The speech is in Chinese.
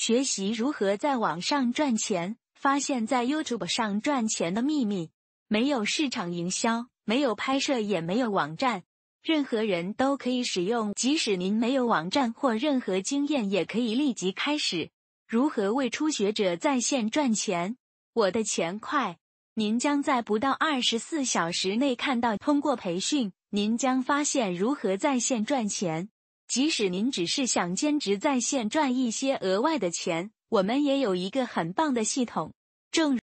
学习如何在网上赚钱，发现，在 YouTube 上赚钱的秘密，没有市场营销，没有拍摄，也没有网站，任何人都可以使用。即使您没有网站或任何经验，也可以立即开始。如何为初学者在线赚钱？我的钱快！您将在不到二十四小时内看到。通过培训，您将发现如何在线赚钱。即使您只是想兼职在线赚一些额外的钱，我们也有一个很棒的系统。正。